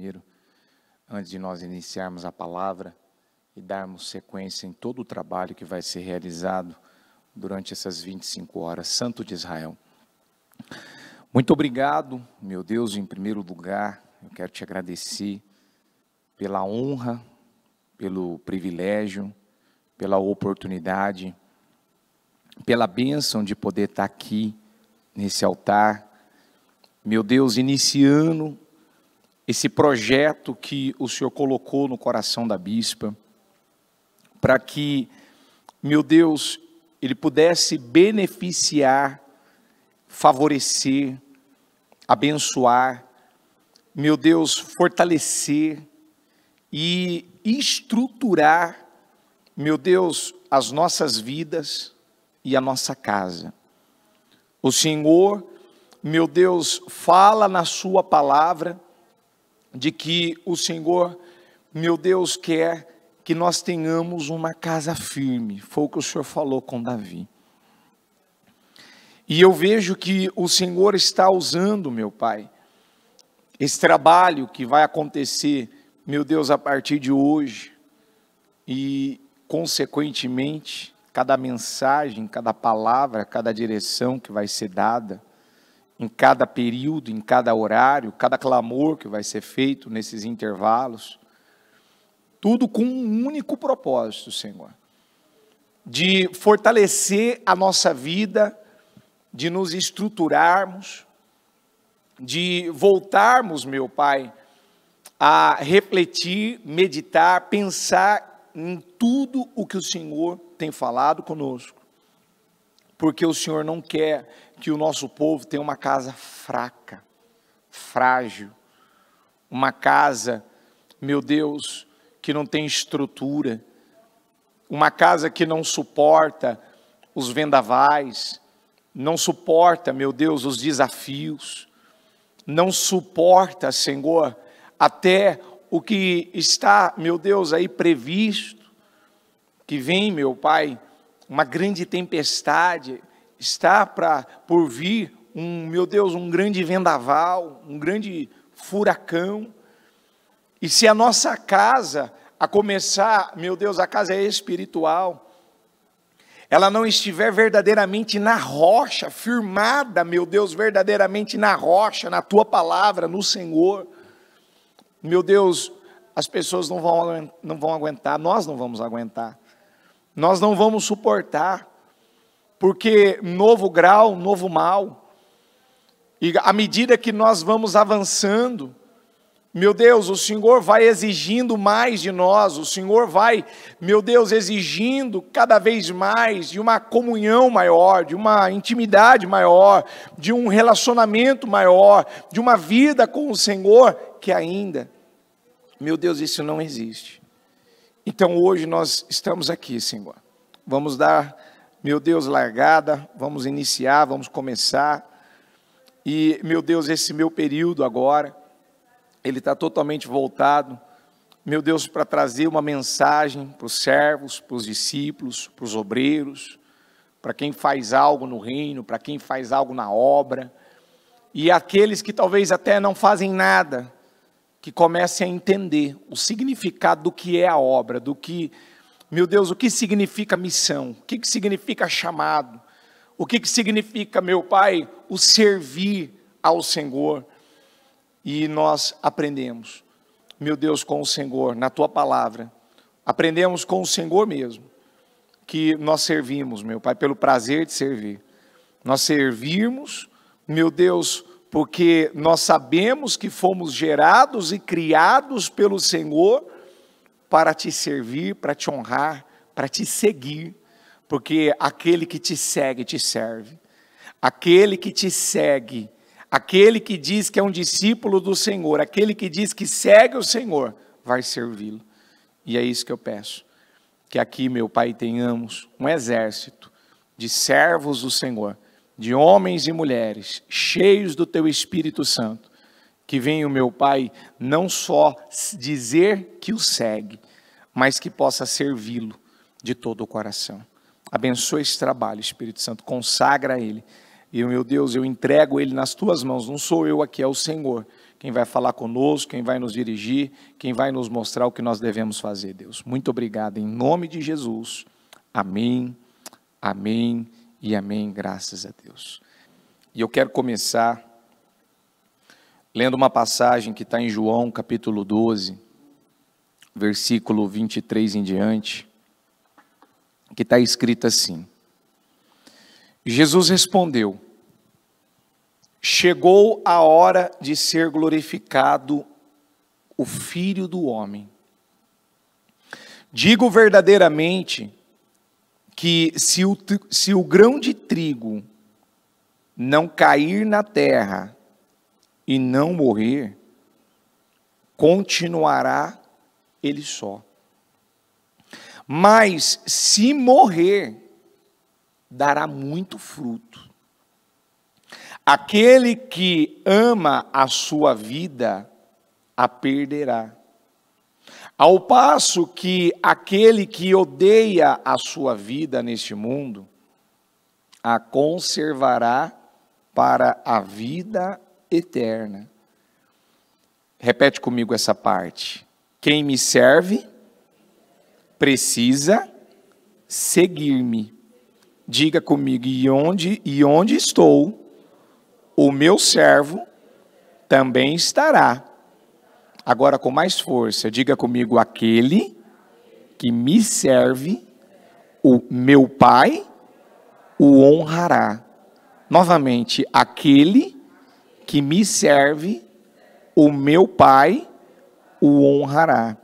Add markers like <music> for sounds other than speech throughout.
primeiro, antes de nós iniciarmos a palavra e darmos sequência em todo o trabalho que vai ser realizado durante essas 25 horas. Santo de Israel. Muito obrigado, meu Deus, em primeiro lugar, eu quero te agradecer pela honra, pelo privilégio, pela oportunidade, pela bênção de poder estar aqui nesse altar. Meu Deus, iniciando esse projeto que o Senhor colocou no coração da bispa, para que, meu Deus, ele pudesse beneficiar, favorecer, abençoar, meu Deus, fortalecer e estruturar, meu Deus, as nossas vidas e a nossa casa. O Senhor, meu Deus, fala na Sua palavra de que o Senhor, meu Deus, quer que nós tenhamos uma casa firme. Foi o que o Senhor falou com Davi. E eu vejo que o Senhor está usando, meu Pai, esse trabalho que vai acontecer, meu Deus, a partir de hoje, e consequentemente, cada mensagem, cada palavra, cada direção que vai ser dada, em cada período, em cada horário, cada clamor que vai ser feito nesses intervalos, tudo com um único propósito, Senhor, de fortalecer a nossa vida, de nos estruturarmos, de voltarmos, meu Pai, a refletir, meditar, pensar em tudo o que o Senhor tem falado conosco porque o Senhor não quer que o nosso povo tenha uma casa fraca, frágil, uma casa, meu Deus, que não tem estrutura, uma casa que não suporta os vendavais, não suporta, meu Deus, os desafios, não suporta, Senhor, até o que está, meu Deus, aí previsto, que vem, meu Pai, uma grande tempestade, está para por vir um, meu Deus, um grande vendaval, um grande furacão. E se a nossa casa, a começar, meu Deus, a casa é espiritual, ela não estiver verdadeiramente na rocha, firmada, meu Deus, verdadeiramente na rocha, na tua palavra, no Senhor, meu Deus, as pessoas não vão, não vão aguentar, nós não vamos aguentar nós não vamos suportar, porque novo grau, novo mal, e à medida que nós vamos avançando, meu Deus, o Senhor vai exigindo mais de nós, o Senhor vai, meu Deus, exigindo cada vez mais de uma comunhão maior, de uma intimidade maior, de um relacionamento maior, de uma vida com o Senhor que ainda, meu Deus, isso não existe. Então hoje nós estamos aqui, Senhor. Vamos dar, meu Deus, largada, vamos iniciar, vamos começar. E, meu Deus, esse meu período agora, ele está totalmente voltado, meu Deus, para trazer uma mensagem para os servos, para os discípulos, para os obreiros, para quem faz algo no reino, para quem faz algo na obra, e aqueles que talvez até não fazem nada, que comece a entender o significado do que é a obra, do que, meu Deus, o que significa missão, o que, que significa chamado, o que, que significa, meu Pai, o servir ao Senhor. E nós aprendemos, meu Deus, com o Senhor, na tua palavra, aprendemos com o Senhor mesmo, que nós servimos, meu Pai, pelo prazer de servir. Nós servirmos, meu Deus, porque nós sabemos que fomos gerados e criados pelo Senhor para te servir, para te honrar, para te seguir, porque aquele que te segue te serve. Aquele que te segue, aquele que diz que é um discípulo do Senhor, aquele que diz que segue o Senhor, vai servi-lo. E é isso que eu peço. Que aqui, meu Pai, tenhamos um exército de servos do Senhor de homens e mulheres cheios do teu Espírito Santo, que venha o meu Pai não só dizer que o segue, mas que possa servi-lo de todo o coração. Abençoa esse trabalho, Espírito Santo, consagra ele. E meu Deus, eu entrego ele nas tuas mãos, não sou eu aqui, é o Senhor quem vai falar conosco, quem vai nos dirigir, quem vai nos mostrar o que nós devemos fazer, Deus. Muito obrigado, em nome de Jesus. Amém, amém e amém, graças a Deus. E eu quero começar lendo uma passagem que está em João capítulo 12, versículo 23 em diante, que está escrita assim: Jesus respondeu: Chegou a hora de ser glorificado o Filho do Homem. Digo verdadeiramente que se o, se o grão de trigo não cair na terra e não morrer, continuará ele só. Mas se morrer, dará muito fruto. Aquele que ama a sua vida, a perderá. Ao passo que aquele que odeia a sua vida neste mundo, a conservará para a vida eterna. Repete comigo essa parte. Quem me serve precisa seguir-me. Diga comigo, e onde, e onde estou, o meu servo também estará Agora com mais força, diga comigo: aquele que me serve, o meu Pai o honrará. Novamente, aquele que me serve, o meu Pai o honrará.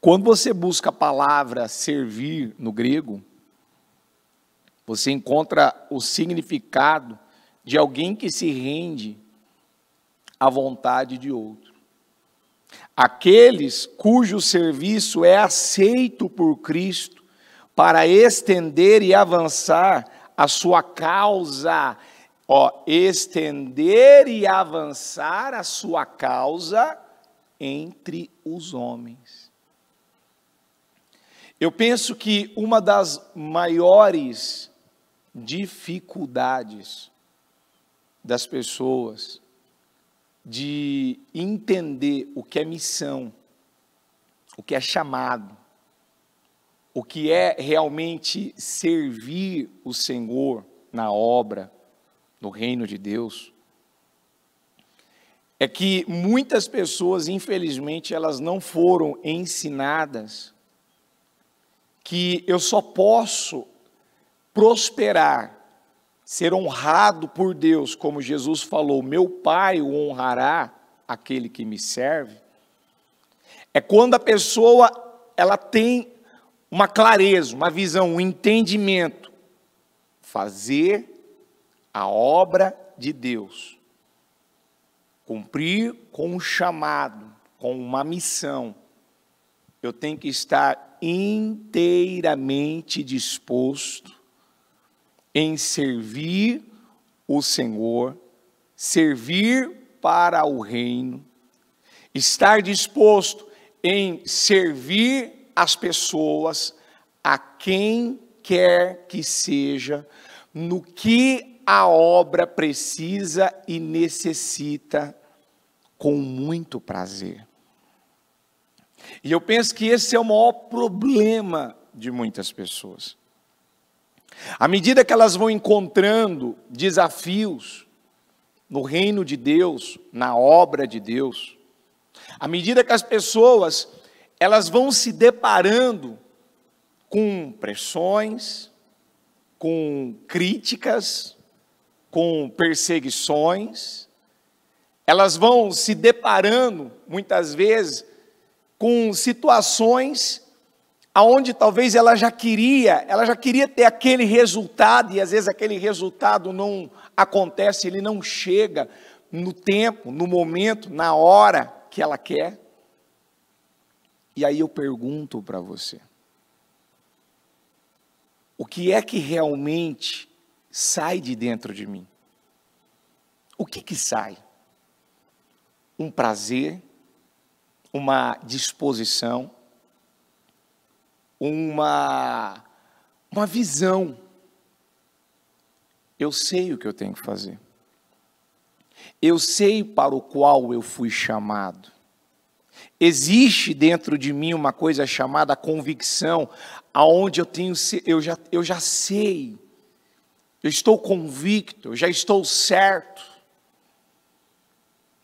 Quando você busca a palavra servir no grego, você encontra o significado de alguém que se rende à vontade de outro. Aqueles cujo serviço é aceito por Cristo para estender e avançar a sua causa. Ó, estender e avançar a sua causa entre os homens. Eu penso que uma das maiores dificuldades das pessoas de entender o que é missão, o que é chamado, o que é realmente servir o Senhor na obra, no reino de Deus, é que muitas pessoas, infelizmente, elas não foram ensinadas que eu só posso prosperar ser honrado por Deus, como Jesus falou, meu Pai o honrará, aquele que me serve, é quando a pessoa ela tem uma clareza, uma visão, um entendimento, fazer a obra de Deus, cumprir com um chamado, com uma missão. Eu tenho que estar inteiramente disposto em servir o Senhor, servir para o reino, estar disposto em servir as pessoas, a quem quer que seja, no que a obra precisa e necessita, com muito prazer. E eu penso que esse é o maior problema de muitas pessoas. À medida que elas vão encontrando desafios no reino de Deus, na obra de Deus, à medida que as pessoas elas vão se deparando com pressões, com críticas, com perseguições, elas vão se deparando muitas vezes com situações aonde talvez ela já queria, ela já queria ter aquele resultado e às vezes aquele resultado não acontece, ele não chega no tempo, no momento, na hora que ela quer. E aí eu pergunto para você: o que é que realmente sai de dentro de mim? O que que sai? Um prazer, uma disposição, uma, uma visão. Eu sei o que eu tenho que fazer. Eu sei para o qual eu fui chamado. Existe dentro de mim uma coisa chamada convicção, aonde eu tenho eu já, eu já sei. Eu estou convicto, eu já estou certo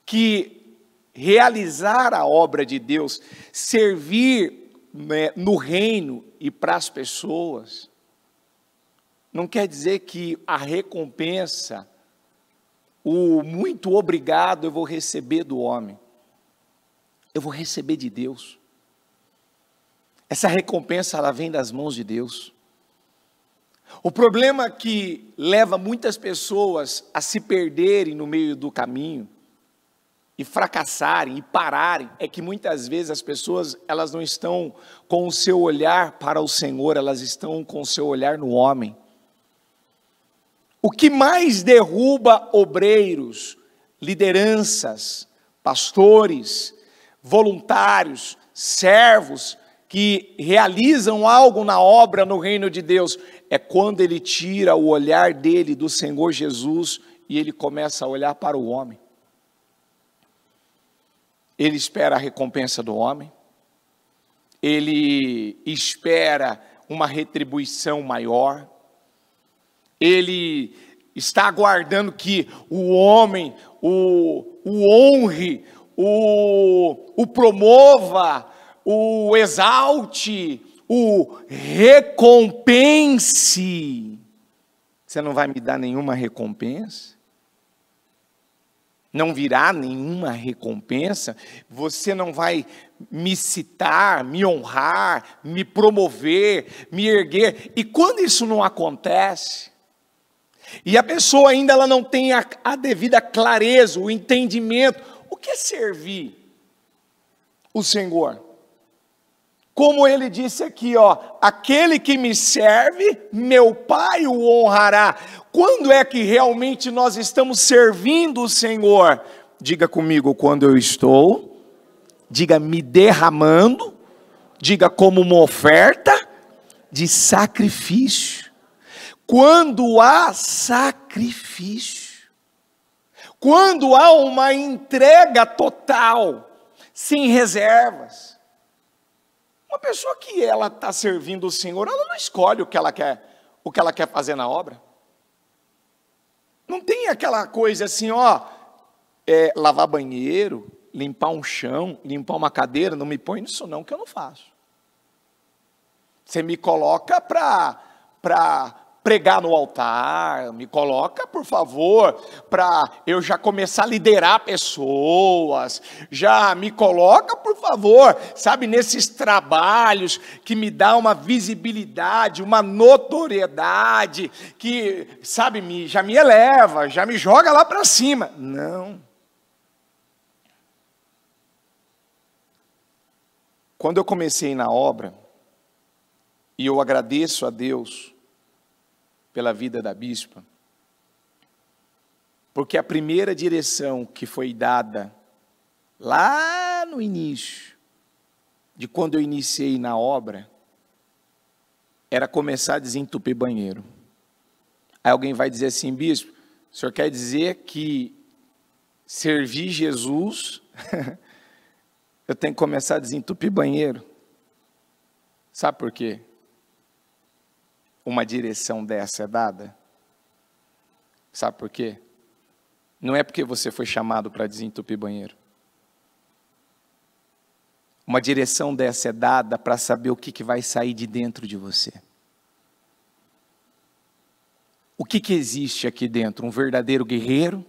que realizar a obra de Deus, servir né, no reino e para as pessoas, não quer dizer que a recompensa, o muito obrigado eu vou receber do homem, eu vou receber de Deus. Essa recompensa ela vem das mãos de Deus. O problema que leva muitas pessoas a se perderem no meio do caminho e fracassarem e pararem é que muitas vezes as pessoas elas não estão com o seu olhar para o Senhor, elas estão com o seu olhar no homem. O que mais derruba obreiros, lideranças, pastores, voluntários, servos que realizam algo na obra no reino de Deus é quando ele tira o olhar dele do Senhor Jesus e ele começa a olhar para o homem. Ele espera a recompensa do homem, ele espera uma retribuição maior, ele está aguardando que o homem o, o honre, o, o promova, o exalte, o recompense. Você não vai me dar nenhuma recompensa? não virá nenhuma recompensa, você não vai me citar, me honrar, me promover, me erguer. E quando isso não acontece, e a pessoa ainda ela não tem a, a devida clareza, o entendimento, o que é servir o Senhor? Como ele disse aqui, ó, aquele que me serve, meu Pai o honrará. Quando é que realmente nós estamos servindo o Senhor? Diga comigo quando eu estou, diga me derramando, diga como uma oferta de sacrifício. Quando há sacrifício, quando há uma entrega total, sem reservas. Uma pessoa que ela está servindo o Senhor, ela não escolhe o que ela quer, o que ela quer fazer na obra. Não tem aquela coisa assim, ó, é, lavar banheiro, limpar um chão, limpar uma cadeira, não me põe nisso não, que eu não faço. Você me coloca para pregar no altar, me coloca, por favor, para eu já começar a liderar pessoas, já me coloca, por favor, sabe, nesses trabalhos que me dá uma visibilidade, uma notoriedade, que, sabe, me, já me eleva, já me joga lá para cima. Não. Quando eu comecei na obra, e eu agradeço a Deus, pela vida da bispa. Porque a primeira direção que foi dada lá no início, de quando eu iniciei na obra, era começar a desentupir banheiro. Aí alguém vai dizer assim, bispo, o senhor quer dizer que servir Jesus, <laughs> eu tenho que começar a desentupir banheiro? Sabe por quê? uma direção dessa é dada? Sabe por quê? Não é porque você foi chamado para desentupir banheiro. Uma direção dessa é dada para saber o que, que vai sair de dentro de você. O que, que existe aqui dentro? Um verdadeiro guerreiro?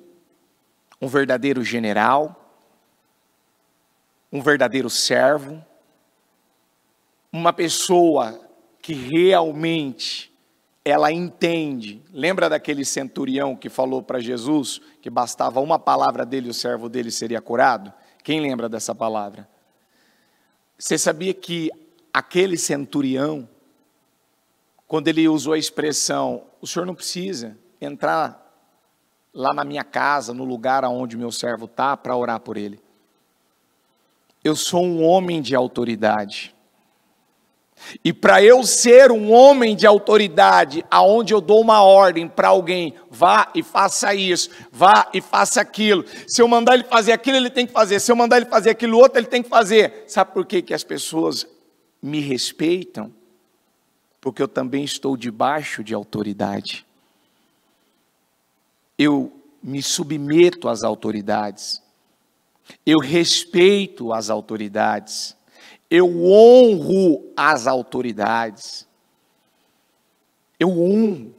Um verdadeiro general? Um verdadeiro servo? Uma pessoa que realmente ela entende. Lembra daquele centurião que falou para Jesus que bastava uma palavra dele e o servo dele seria curado? Quem lembra dessa palavra? Você sabia que aquele centurião, quando ele usou a expressão, o senhor não precisa entrar lá na minha casa, no lugar aonde meu servo está, para orar por ele. Eu sou um homem de autoridade. E para eu ser um homem de autoridade, aonde eu dou uma ordem para alguém, vá e faça isso, vá e faça aquilo. Se eu mandar ele fazer aquilo, ele tem que fazer. Se eu mandar ele fazer aquilo outro, ele tem que fazer. Sabe por que, que as pessoas me respeitam? Porque eu também estou debaixo de autoridade. Eu me submeto às autoridades. Eu respeito as autoridades eu honro as autoridades. Eu honro.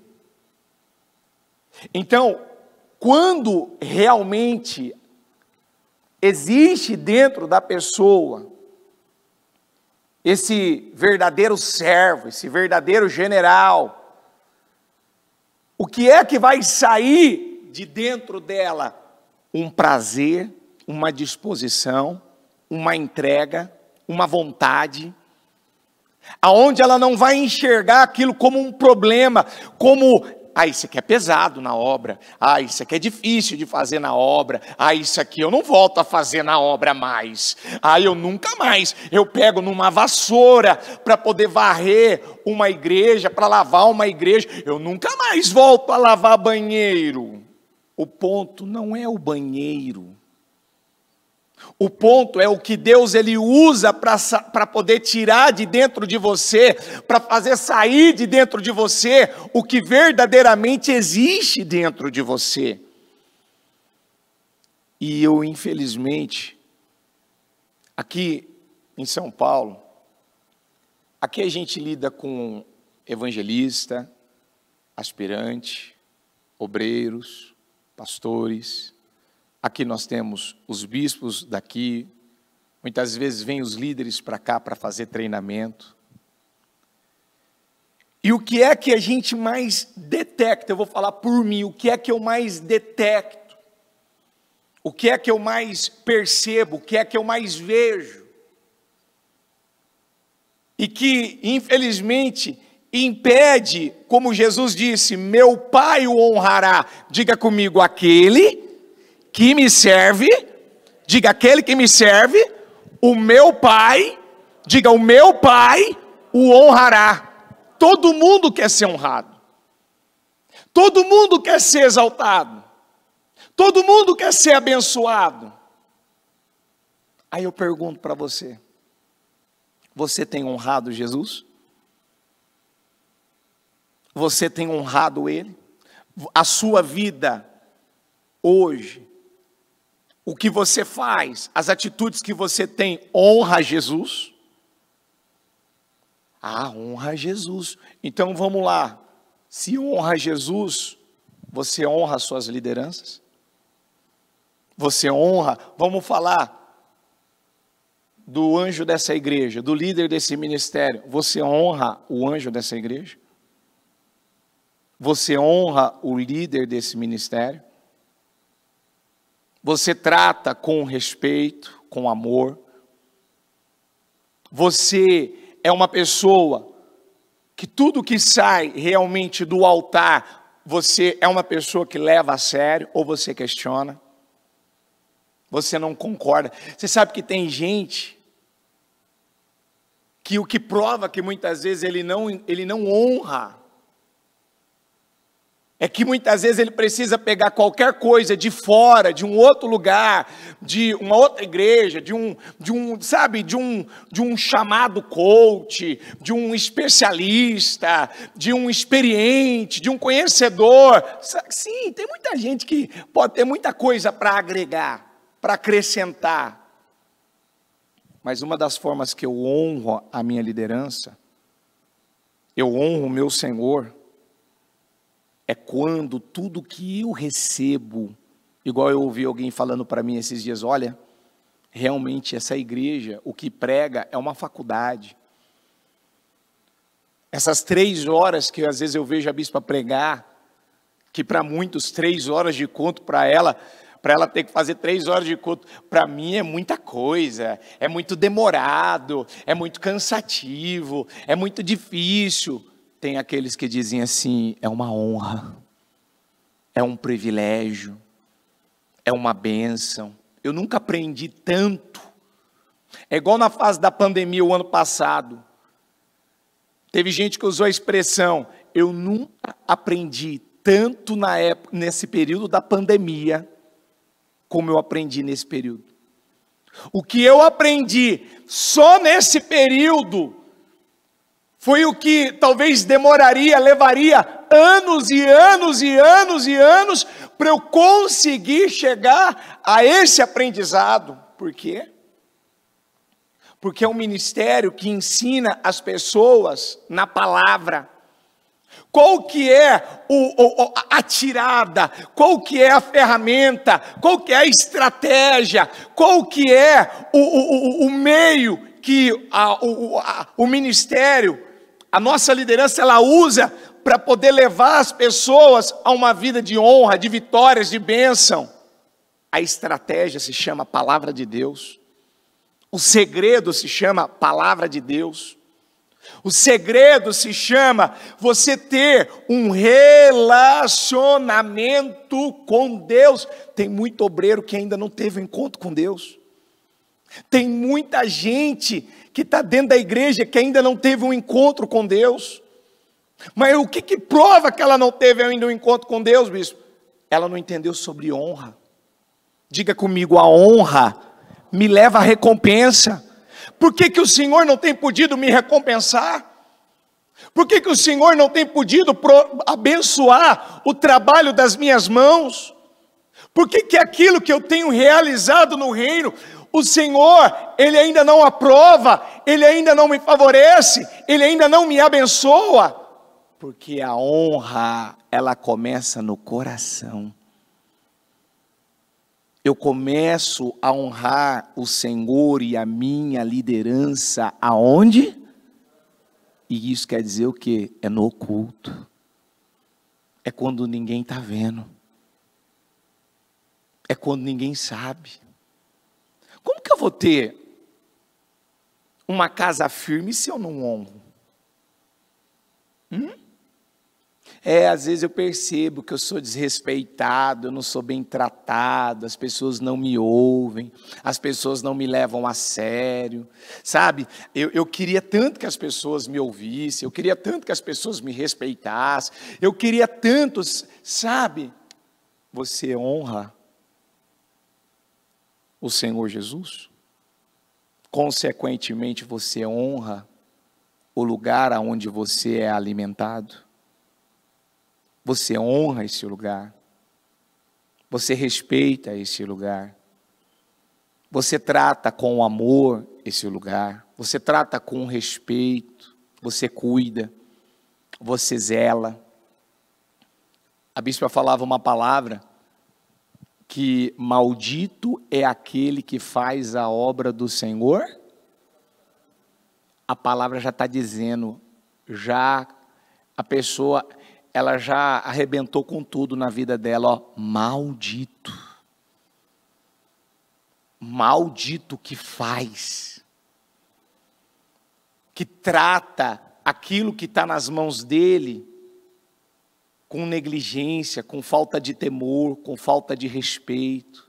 Então, quando realmente existe dentro da pessoa esse verdadeiro servo, esse verdadeiro general, o que é que vai sair de dentro dela? Um prazer, uma disposição, uma entrega uma vontade, aonde ela não vai enxergar aquilo como um problema, como ah, isso aqui é pesado na obra, ah, isso aqui é difícil de fazer na obra, ah, isso aqui eu não volto a fazer na obra mais, ah, eu nunca mais, eu pego numa vassoura para poder varrer uma igreja, para lavar uma igreja, eu nunca mais volto a lavar banheiro. O ponto não é o banheiro, o ponto é o que Deus ele usa para poder tirar de dentro de você, para fazer sair de dentro de você o que verdadeiramente existe dentro de você. E eu, infelizmente, aqui em São Paulo, aqui a gente lida com evangelista, aspirante, obreiros, pastores, Aqui nós temos os bispos daqui, muitas vezes vêm os líderes para cá para fazer treinamento. E o que é que a gente mais detecta? Eu vou falar por mim, o que é que eu mais detecto? O que é que eu mais percebo? O que é que eu mais vejo? E que, infelizmente, impede, como Jesus disse: Meu Pai o honrará. Diga comigo, aquele que me serve, diga aquele que me serve, o meu pai, diga o meu pai o honrará. Todo mundo quer ser honrado. Todo mundo quer ser exaltado. Todo mundo quer ser abençoado. Aí eu pergunto para você: você tem honrado Jesus? Você tem honrado Ele? A sua vida hoje o que você faz, as atitudes que você tem, honra a Jesus? Ah, honra a Jesus. Então vamos lá. Se honra a Jesus, você honra as suas lideranças? Você honra, vamos falar do anjo dessa igreja, do líder desse ministério. Você honra o anjo dessa igreja? Você honra o líder desse ministério? Você trata com respeito, com amor. Você é uma pessoa que tudo que sai realmente do altar, você é uma pessoa que leva a sério ou você questiona? Você não concorda. Você sabe que tem gente que o que prova que muitas vezes ele não, ele não honra é que muitas vezes ele precisa pegar qualquer coisa de fora, de um outro lugar, de uma outra igreja, de um, de um sabe, de um, de um chamado coach, de um especialista, de um experiente, de um conhecedor. Sim, tem muita gente que pode ter muita coisa para agregar, para acrescentar. Mas uma das formas que eu honro a minha liderança, eu honro o meu Senhor, é quando tudo que eu recebo, igual eu ouvi alguém falando para mim esses dias, olha, realmente essa igreja, o que prega é uma faculdade. Essas três horas que às vezes eu vejo a bispa pregar, que para muitos três horas de conto para ela, para ela ter que fazer três horas de culto, para mim é muita coisa, é muito demorado, é muito cansativo, é muito difícil. Tem aqueles que dizem assim: é uma honra, é um privilégio, é uma bênção. Eu nunca aprendi tanto. É igual na fase da pandemia o ano passado. Teve gente que usou a expressão: eu nunca aprendi tanto na época, nesse período da pandemia como eu aprendi nesse período. O que eu aprendi só nesse período foi o que talvez demoraria, levaria anos e anos e anos e anos para eu conseguir chegar a esse aprendizado. Por quê? Porque é um ministério que ensina as pessoas na palavra. Qual que é o, o, a tirada? Qual que é a ferramenta? Qual que é a estratégia? Qual que é o, o meio que a, a, o ministério a nossa liderança ela usa para poder levar as pessoas a uma vida de honra, de vitórias, de bênção. A estratégia se chama palavra de Deus. O segredo se chama palavra de Deus. O segredo se chama você ter um relacionamento com Deus. Tem muito obreiro que ainda não teve um encontro com Deus. Tem muita gente que está dentro da igreja que ainda não teve um encontro com Deus. Mas o que, que prova que ela não teve ainda um encontro com Deus, bispo? Ela não entendeu sobre honra. Diga comigo, a honra me leva à recompensa. Por que, que o Senhor não tem podido me recompensar? Por que, que o Senhor não tem podido abençoar o trabalho das minhas mãos? Por que, que aquilo que eu tenho realizado no reino, o Senhor, Ele ainda não aprova, Ele ainda não me favorece, Ele ainda não me abençoa. Porque a honra, ela começa no coração. Eu começo a honrar o Senhor e a minha liderança aonde? E isso quer dizer o que? É no oculto. É quando ninguém está vendo. É quando ninguém sabe. Como que eu vou ter uma casa firme se eu não honro? Hum? É, às vezes eu percebo que eu sou desrespeitado, eu não sou bem tratado, as pessoas não me ouvem, as pessoas não me levam a sério, sabe? Eu, eu queria tanto que as pessoas me ouvissem, eu queria tanto que as pessoas me respeitassem, eu queria tanto, sabe? Você honra o Senhor Jesus. Consequentemente, você honra o lugar aonde você é alimentado. Você honra esse lugar. Você respeita esse lugar. Você trata com amor esse lugar. Você trata com respeito. Você cuida. Você zela. A bispa falava uma palavra que maldito é aquele que faz a obra do Senhor? A palavra já está dizendo, já a pessoa, ela já arrebentou com tudo na vida dela, ó, maldito. Maldito que faz, que trata aquilo que está nas mãos dele com negligência, com falta de temor, com falta de respeito.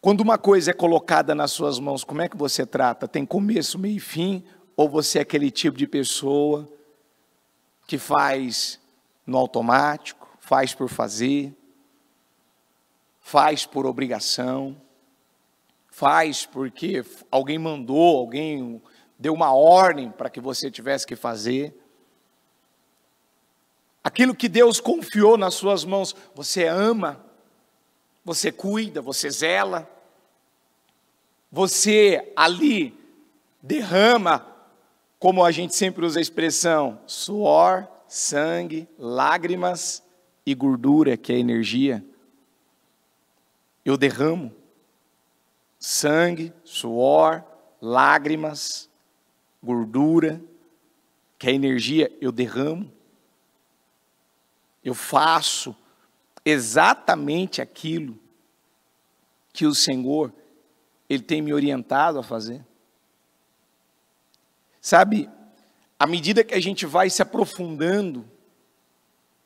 Quando uma coisa é colocada nas suas mãos, como é que você trata? Tem começo, meio e fim? Ou você é aquele tipo de pessoa que faz no automático, faz por fazer, faz por obrigação, faz porque alguém mandou, alguém deu uma ordem para que você tivesse que fazer? aquilo que Deus confiou nas suas mãos, você ama, você cuida, você zela, você ali derrama, como a gente sempre usa a expressão, suor, sangue, lágrimas e gordura, que é energia. Eu derramo sangue, suor, lágrimas, gordura, que é energia, eu derramo. Eu faço exatamente aquilo que o Senhor ele tem me orientado a fazer. Sabe, à medida que a gente vai se aprofundando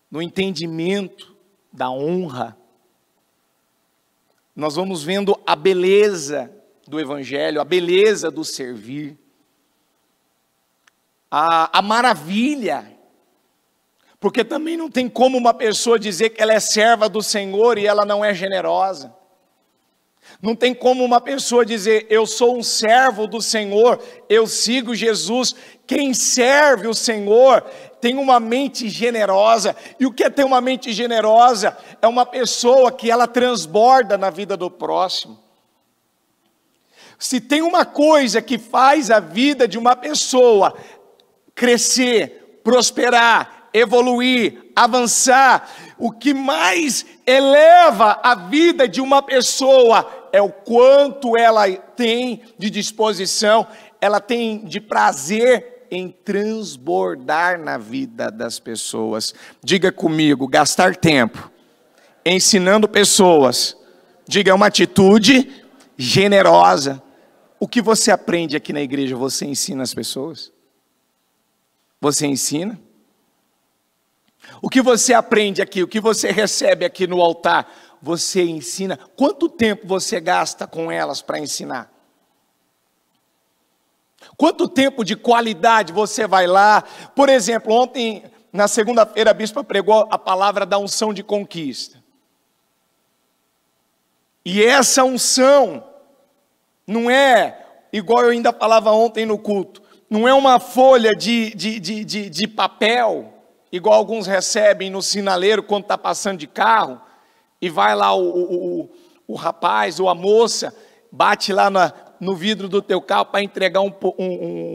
no entendimento da honra, nós vamos vendo a beleza do Evangelho, a beleza do servir, a, a maravilha porque também não tem como uma pessoa dizer que ela é serva do Senhor e ela não é generosa. Não tem como uma pessoa dizer, eu sou um servo do Senhor, eu sigo Jesus. Quem serve o Senhor tem uma mente generosa. E o que é ter uma mente generosa? É uma pessoa que ela transborda na vida do próximo. Se tem uma coisa que faz a vida de uma pessoa crescer, prosperar, evoluir, avançar. O que mais eleva a vida de uma pessoa é o quanto ela tem de disposição, ela tem de prazer em transbordar na vida das pessoas. Diga comigo, gastar tempo ensinando pessoas. Diga, é uma atitude generosa. O que você aprende aqui na igreja, você ensina as pessoas? Você ensina? O que você aprende aqui, o que você recebe aqui no altar, você ensina. Quanto tempo você gasta com elas para ensinar? Quanto tempo de qualidade você vai lá? Por exemplo, ontem, na segunda-feira, a bispa pregou a palavra da unção de conquista. E essa unção não é, igual eu ainda falava ontem no culto, não é uma folha de, de, de, de, de papel igual alguns recebem no sinaleiro quando está passando de carro, e vai lá o, o, o, o rapaz ou a moça, bate lá na, no vidro do teu carro para entregar um, um,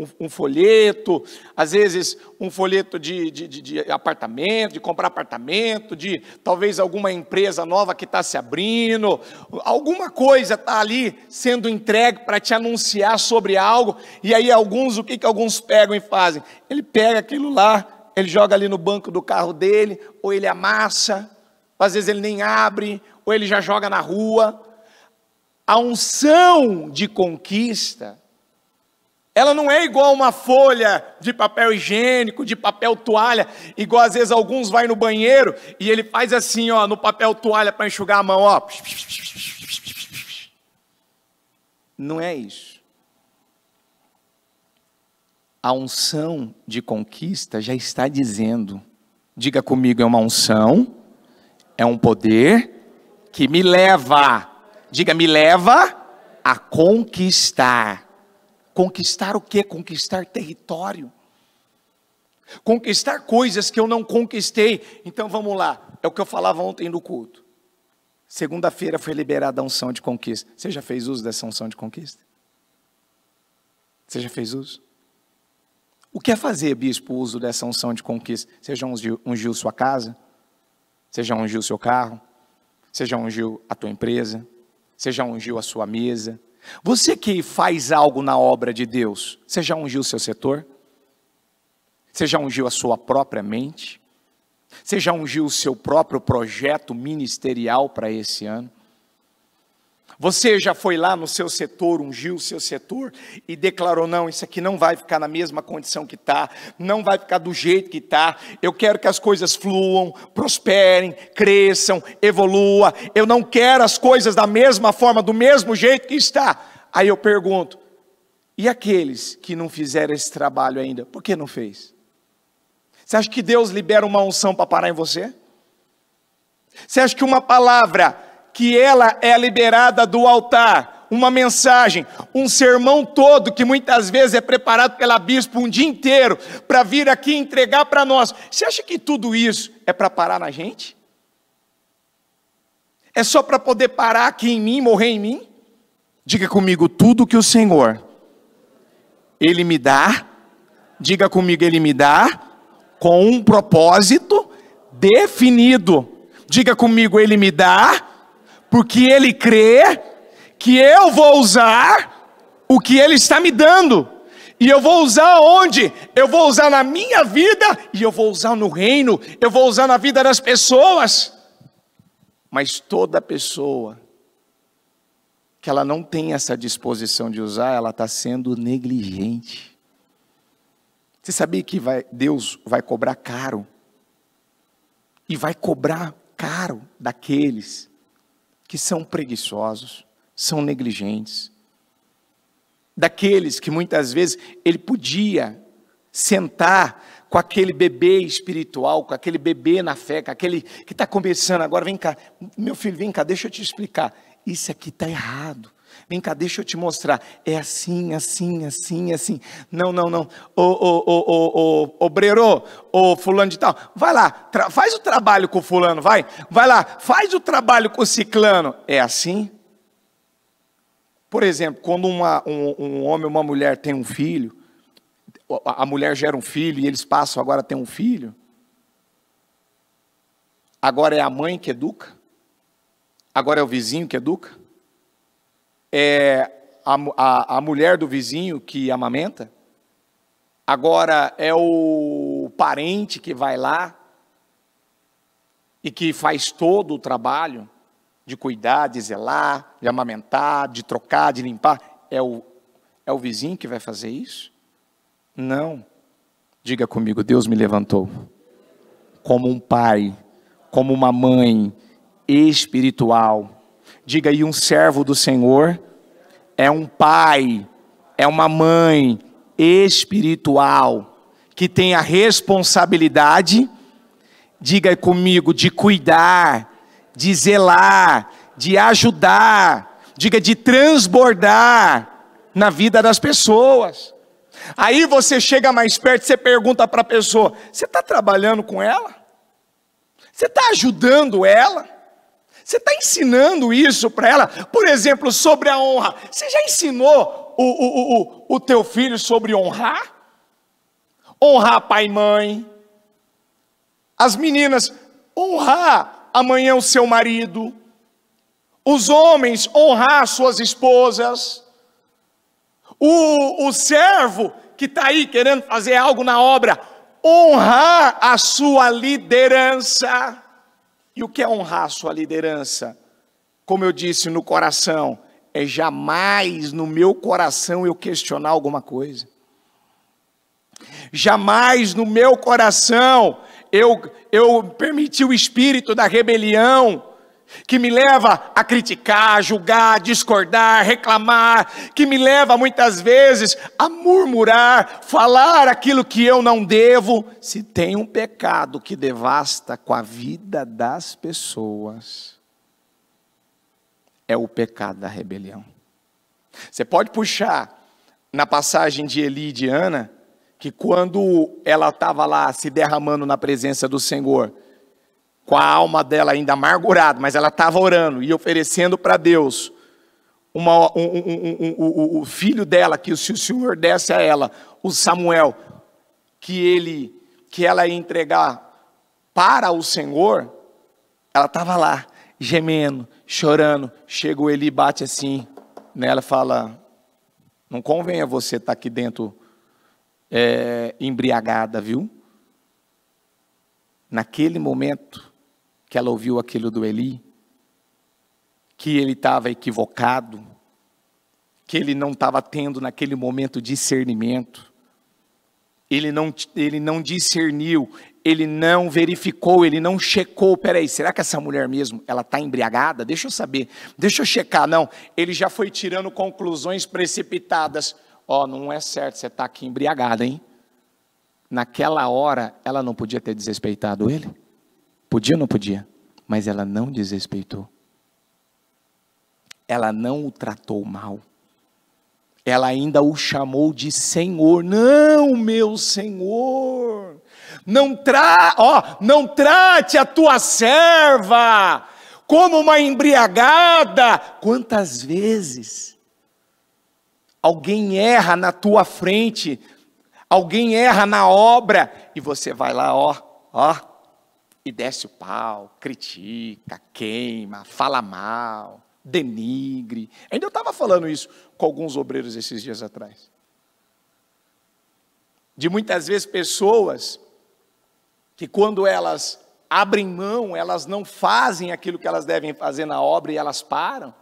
um, um, folheto, às vezes um folheto de, de, de, apartamento, de comprar apartamento, de talvez alguma empresa nova que está se abrindo, alguma coisa está ali sendo entregue para te anunciar sobre algo, e aí alguns, o que, que alguns pegam e fazem? Ele pega aquilo lá, ele joga ali no banco do carro dele, ou ele amassa, às vezes ele nem abre, ou ele já joga na rua. A unção de conquista, ela não é igual uma folha de papel higiênico, de papel toalha, igual às vezes alguns vai no banheiro e ele faz assim, ó, no papel toalha para enxugar a mão, ó. Não é isso a unção de conquista já está dizendo. Diga comigo, é uma unção, é um poder que me leva. Diga, me leva a conquistar. Conquistar o que? Conquistar território. Conquistar coisas que eu não conquistei. Então vamos lá. É o que eu falava ontem no culto. Segunda-feira foi liberada a unção de conquista. Você já fez uso dessa unção de conquista? Você já fez uso? O que é fazer, bispo, uso dessa unção de conquista? Seja ungiu, ungiu sua casa, seja ungiu seu carro, seja ungiu a tua empresa, seja ungiu a sua mesa. Você que faz algo na obra de Deus, seja ungiu seu setor, seja ungiu a sua própria mente, seja ungiu o seu próprio projeto ministerial para esse ano. Você já foi lá no seu setor, ungiu o seu setor e declarou: não, isso aqui não vai ficar na mesma condição que está, não vai ficar do jeito que está. Eu quero que as coisas fluam, prosperem, cresçam, evolua. Eu não quero as coisas da mesma forma, do mesmo jeito que está. Aí eu pergunto: e aqueles que não fizeram esse trabalho ainda, por que não fez? Você acha que Deus libera uma unção para parar em você? Você acha que uma palavra que ela é liberada do altar, uma mensagem, um sermão todo que muitas vezes é preparado pela bispo um dia inteiro para vir aqui entregar para nós. Você acha que tudo isso é para parar na gente? É só para poder parar aqui em mim, morrer em mim? Diga comigo, tudo que o Senhor ele me dá, diga comigo, ele me dá com um propósito definido. Diga comigo, ele me dá porque ele crê que eu vou usar o que ele está me dando. E eu vou usar onde? Eu vou usar na minha vida e eu vou usar no reino, eu vou usar na vida das pessoas. Mas toda pessoa que ela não tem essa disposição de usar, ela está sendo negligente. Você sabia que vai, Deus vai cobrar caro? E vai cobrar caro daqueles que são preguiçosos, são negligentes, daqueles que muitas vezes ele podia sentar com aquele bebê espiritual, com aquele bebê na fé, com aquele que está começando agora, vem cá, meu filho, vem cá, deixa eu te explicar. Isso aqui está errado. Vem cá, deixa eu te mostrar. É assim, assim, assim, assim. Não, não, não. Ô, ô, ô, ô, ô, obreiro, ô, fulano de tal. Vai lá, faz o trabalho com o fulano, vai. Vai lá, faz o trabalho com o ciclano. É assim? Por exemplo, quando uma, um, um homem ou uma mulher tem um filho, a mulher gera um filho e eles passam agora a ter um filho. Agora é a mãe que educa? Agora é o vizinho que educa? é a, a, a mulher do vizinho que amamenta, agora é o parente que vai lá e que faz todo o trabalho de cuidar, de zelar, de amamentar, de trocar, de limpar. É o, é o vizinho que vai fazer isso? Não. Diga comigo, Deus me levantou como um pai, como uma mãe espiritual Diga aí, um servo do Senhor é um pai, é uma mãe espiritual que tem a responsabilidade, diga comigo, de cuidar, de zelar, de ajudar, diga de transbordar na vida das pessoas. Aí você chega mais perto, você pergunta para a pessoa: você está trabalhando com ela? Você está ajudando ela? Você está ensinando isso para ela? Por exemplo, sobre a honra. Você já ensinou o, o, o, o teu filho sobre honrar? Honrar pai e mãe. As meninas, honrar amanhã o seu marido. Os homens, honrar suas esposas. O, o servo que está aí querendo fazer algo na obra, honrar a sua liderança. E o que é honrar sua liderança? Como eu disse, no coração, é jamais no meu coração eu questionar alguma coisa. Jamais no meu coração eu, eu permiti o espírito da rebelião que me leva a criticar, julgar, discordar, reclamar, que me leva muitas vezes a murmurar, falar aquilo que eu não devo, se tem um pecado que devasta com a vida das pessoas, é o pecado da rebelião. Você pode puxar na passagem de Eli e de Ana, que quando ela estava lá se derramando na presença do Senhor, com a alma dela ainda amargurada, mas ela estava orando e oferecendo para Deus uma, um, um, um, o filho dela, que se o Senhor desse a ela, o Samuel, que ele que ela ia entregar para o Senhor, ela estava lá, gemendo, chorando. Chega o Eli, bate assim nela fala: Não convém a você estar tá aqui dentro é, embriagada, viu? Naquele momento, que ela ouviu aquilo do Eli, que ele estava equivocado, que ele não estava tendo naquele momento discernimento. Ele não, ele não discerniu, ele não verificou, ele não checou. Peraí, será que essa mulher mesmo, ela está embriagada? Deixa eu saber, deixa eu checar. Não, ele já foi tirando conclusões precipitadas. Ó, oh, não é certo, você está aqui embriagada, hein? Naquela hora, ela não podia ter desrespeitado ele. Podia ou não podia? Mas ela não desrespeitou. Ela não o tratou mal. Ela ainda o chamou de Senhor. Não, meu Senhor. Não tra, ó, não trate a tua serva como uma embriagada. Quantas vezes alguém erra na tua frente, alguém erra na obra e você vai lá, ó, ó, e desce o pau, critica, queima, fala mal, denigre. Ainda eu estava falando isso com alguns obreiros esses dias atrás. De muitas vezes pessoas que quando elas abrem mão, elas não fazem aquilo que elas devem fazer na obra e elas param.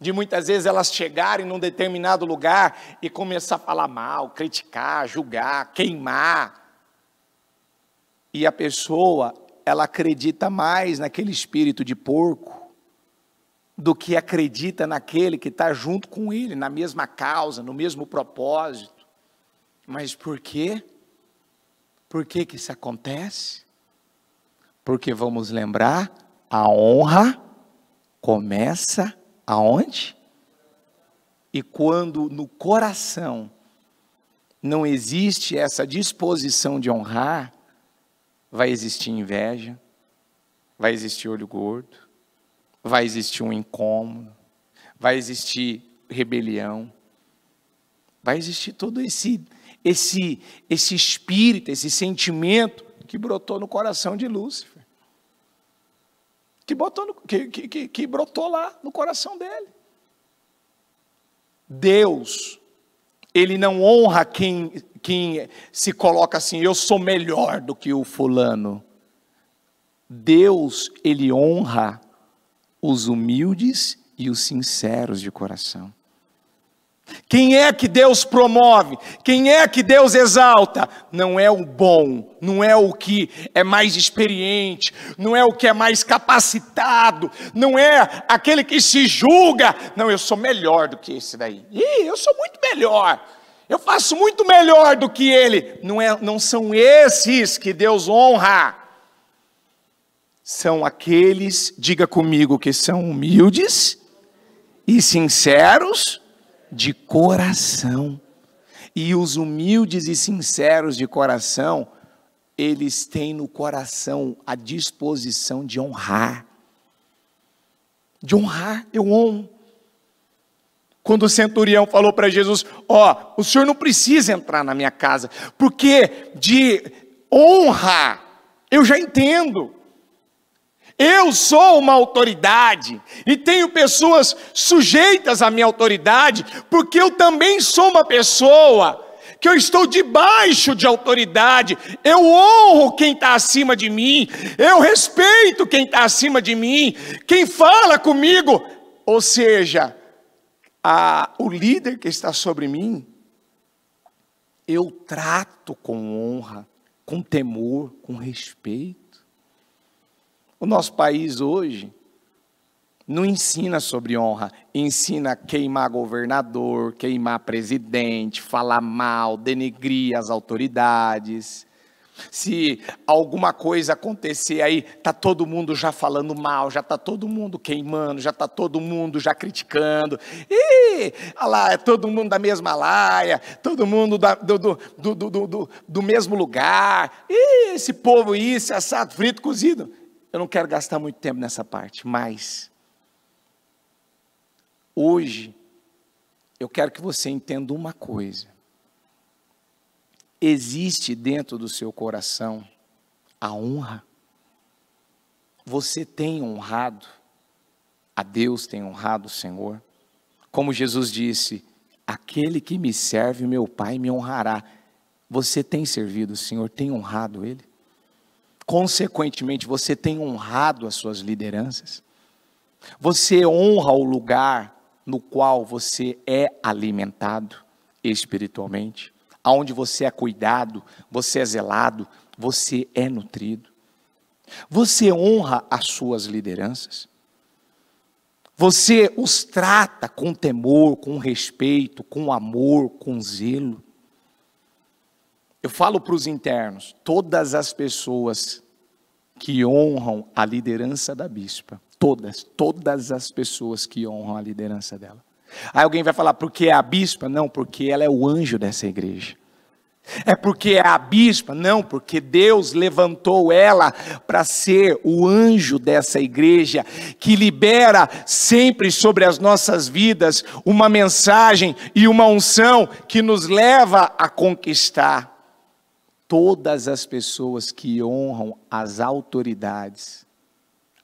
De muitas vezes elas chegarem num determinado lugar e começar a falar mal, criticar, julgar, queimar. E a pessoa, ela acredita mais naquele espírito de porco do que acredita naquele que está junto com ele, na mesma causa, no mesmo propósito. Mas por quê? Por que, que isso acontece? Porque vamos lembrar, a honra começa aonde? E quando no coração não existe essa disposição de honrar, vai existir inveja, vai existir olho gordo, vai existir um incômodo, vai existir rebelião, vai existir todo esse esse esse espírito, esse sentimento que brotou no coração de Lúcifer, que, botou no, que, que, que, que brotou lá no coração dele. Deus ele não honra quem, quem se coloca assim, eu sou melhor do que o fulano. Deus, ele honra os humildes e os sinceros de coração. Quem é que Deus promove? Quem é que Deus exalta? Não é o bom, não é o que é mais experiente, não é o que é mais capacitado, não é aquele que se julga. Não, eu sou melhor do que esse daí. Ih, eu sou muito melhor. Eu faço muito melhor do que ele. Não, é, não são esses que Deus honra. São aqueles, diga comigo, que são humildes e sinceros de coração. E os humildes e sinceros de coração, eles têm no coração a disposição de honrar. De honrar, eu honro. Quando o centurião falou para Jesus: Ó, oh, o senhor não precisa entrar na minha casa, porque de honra eu já entendo. Eu sou uma autoridade e tenho pessoas sujeitas à minha autoridade, porque eu também sou uma pessoa que eu estou debaixo de autoridade, eu honro quem está acima de mim, eu respeito quem está acima de mim, quem fala comigo, ou seja, a, o líder que está sobre mim, eu trato com honra, com temor, com respeito. O nosso país hoje não ensina sobre honra, ensina queimar governador, queimar presidente, falar mal, denegrir as autoridades. Se alguma coisa acontecer aí, tá todo mundo já falando mal, já tá todo mundo queimando, já tá todo mundo já criticando. E lá, é todo mundo da mesma laia, todo mundo da, do, do, do, do, do, do mesmo lugar. E esse povo isso, assado, frito, cozido. Eu não quero gastar muito tempo nessa parte, mas hoje eu quero que você entenda uma coisa. Existe dentro do seu coração a honra. Você tem honrado a Deus, tem honrado o Senhor. Como Jesus disse: Aquele que me serve, meu Pai me honrará. Você tem servido o Senhor, tem honrado Ele? consequentemente, você tem honrado as suas lideranças, você honra o lugar no qual você é alimentado espiritualmente, aonde você é cuidado, você é zelado, você é nutrido. Você honra as suas lideranças. Você os trata com temor, com respeito, com amor, com zelo. Eu falo para os internos, todas as pessoas que honram a liderança da bispa, todas, todas as pessoas que honram a liderança dela. Aí alguém vai falar, porque é a bispa? Não, porque ela é o anjo dessa igreja. É porque é a bispa? Não, porque Deus levantou ela para ser o anjo dessa igreja, que libera sempre sobre as nossas vidas uma mensagem e uma unção que nos leva a conquistar todas as pessoas que honram as autoridades,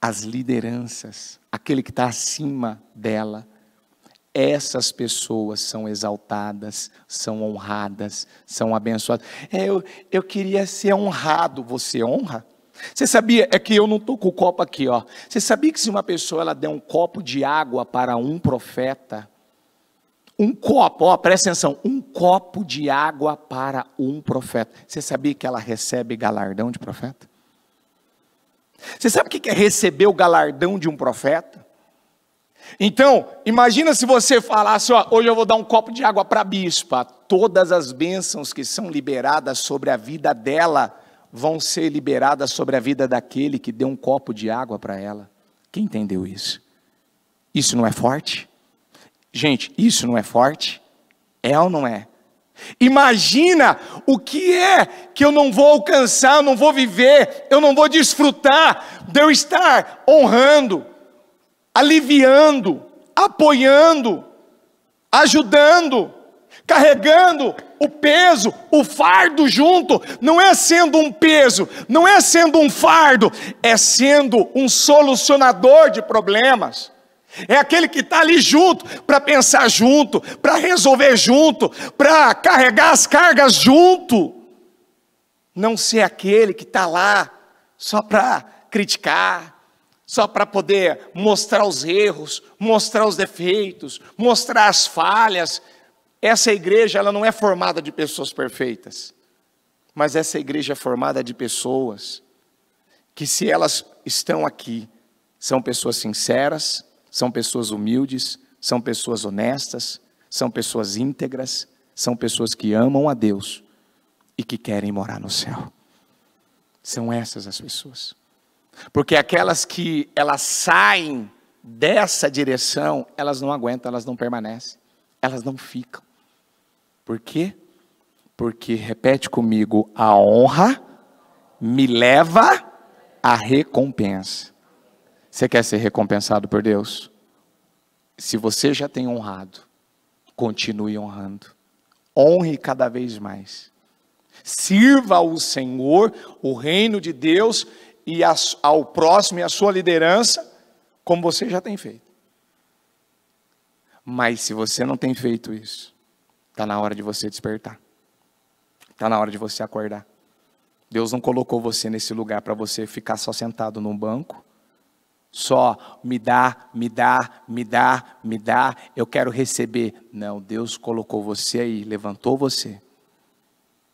as lideranças, aquele que está acima dela, essas pessoas são exaltadas, são honradas, são abençoadas. É, eu, eu queria ser honrado, você honra? Você sabia, é que eu não estou com o copo aqui, ó. Você sabia que se uma pessoa ela der um copo de água para um profeta, um copo, ó, presta atenção, um copo de água para um profeta. Você sabia que ela recebe galardão de profeta? Você sabe o que é receber o galardão de um profeta? Então, imagina se você falasse, assim, ó, hoje eu vou dar um copo de água para a bispa. Todas as bênçãos que são liberadas sobre a vida dela vão ser liberadas sobre a vida daquele que deu um copo de água para ela. Quem entendeu isso? Isso não é forte? Gente, isso não é forte? É ou não é? Imagina o que é que eu não vou alcançar, eu não vou viver, eu não vou desfrutar de eu estar honrando, aliviando, apoiando, ajudando, carregando o peso, o fardo junto, não é sendo um peso, não é sendo um fardo, é sendo um solucionador de problemas. É aquele que está ali junto, para pensar junto, para resolver junto, para carregar as cargas junto. Não ser aquele que está lá só para criticar, só para poder mostrar os erros, mostrar os defeitos, mostrar as falhas. Essa igreja ela não é formada de pessoas perfeitas, mas essa igreja é formada de pessoas que, se elas estão aqui, são pessoas sinceras, são pessoas humildes, são pessoas honestas, são pessoas íntegras, são pessoas que amam a Deus e que querem morar no céu. São essas as pessoas. Porque aquelas que elas saem dessa direção, elas não aguentam, elas não permanecem, elas não ficam. Por quê? Porque, repete comigo, a honra me leva à recompensa. Você quer ser recompensado por Deus? Se você já tem honrado, continue honrando. Honre cada vez mais. Sirva ao Senhor, o reino de Deus e ao próximo e à sua liderança, como você já tem feito. Mas se você não tem feito isso, está na hora de você despertar. Está na hora de você acordar. Deus não colocou você nesse lugar para você ficar só sentado num banco, só me dá, me dá, me dá, me dá, eu quero receber. Não, Deus colocou você aí, levantou você.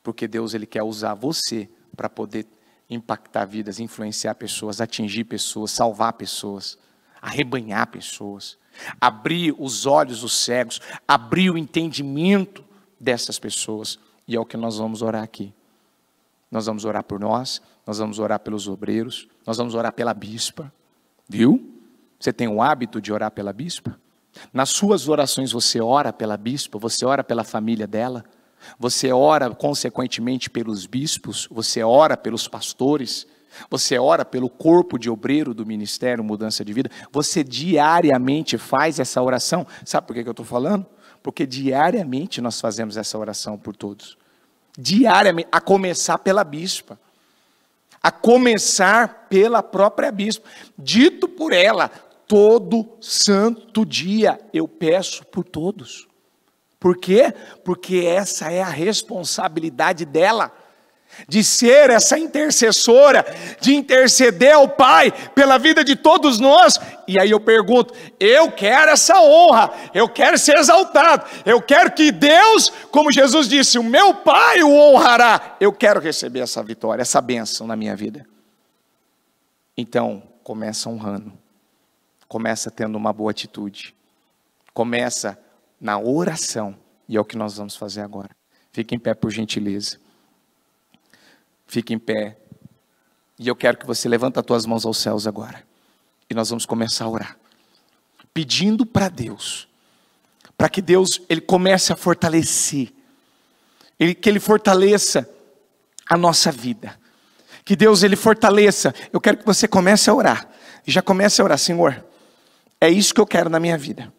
Porque Deus ele quer usar você para poder impactar vidas, influenciar pessoas, atingir pessoas, salvar pessoas, arrebanhar pessoas, abrir os olhos dos cegos, abrir o entendimento dessas pessoas. E é o que nós vamos orar aqui. Nós vamos orar por nós, nós vamos orar pelos obreiros, nós vamos orar pela bispa Viu? Você tem o hábito de orar pela bispa? Nas suas orações você ora pela bispa, você ora pela família dela, você ora consequentemente pelos bispos, você ora pelos pastores, você ora pelo corpo de obreiro do ministério Mudança de Vida, você diariamente faz essa oração. Sabe por que eu estou falando? Porque diariamente nós fazemos essa oração por todos. Diariamente, a começar pela bispa a começar pela própria bispo, dito por ela, todo santo dia eu peço por todos. Por quê? Porque essa é a responsabilidade dela de ser essa intercessora, de interceder ao Pai pela vida de todos nós. E aí eu pergunto: eu quero essa honra, eu quero ser exaltado, eu quero que Deus, como Jesus disse, o meu Pai o honrará. Eu quero receber essa vitória, essa bênção na minha vida. Então, começa honrando, começa tendo uma boa atitude, começa na oração, e é o que nós vamos fazer agora. Fique em pé, por gentileza. Fique em pé. E eu quero que você levanta as tuas mãos aos céus agora. E nós vamos começar a orar. Pedindo para Deus, para que Deus ele comece a fortalecer. Ele, que ele fortaleça a nossa vida. Que Deus ele fortaleça. Eu quero que você comece a orar. Já comece a orar, Senhor. É isso que eu quero na minha vida.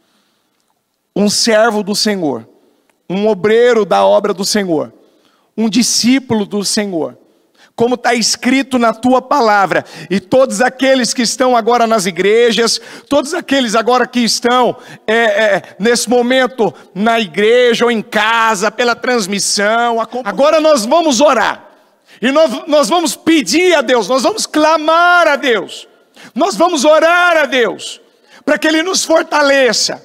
Um servo do Senhor, um obreiro da obra do Senhor, um discípulo do Senhor como está escrito na tua palavra. E todos aqueles que estão agora nas igrejas, todos aqueles agora que estão é, é, nesse momento na igreja ou em casa, pela transmissão, agora nós vamos orar. E nós, nós vamos pedir a Deus, nós vamos clamar a Deus, nós vamos orar a Deus, para que Ele nos fortaleça,